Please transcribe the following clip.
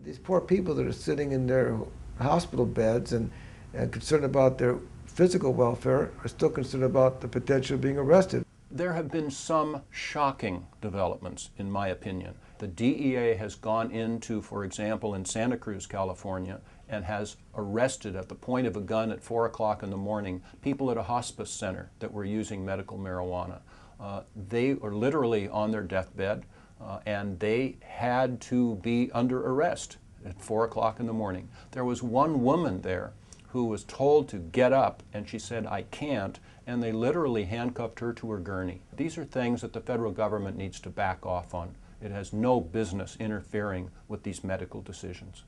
These poor people that are sitting in their hospital beds and, and concerned about their physical welfare are still concerned about the potential of being arrested. There have been some shocking developments, in my opinion. The DEA has gone into, for example, in Santa Cruz, California, and has arrested at the point of a gun at 4 o'clock in the morning people at a hospice center that were using medical marijuana. Uh, they are literally on their deathbed. Uh, and they had to be under arrest at 4 o'clock in the morning. There was one woman there who was told to get up, and she said, I can't, and they literally handcuffed her to her gurney. These are things that the federal government needs to back off on. It has no business interfering with these medical decisions.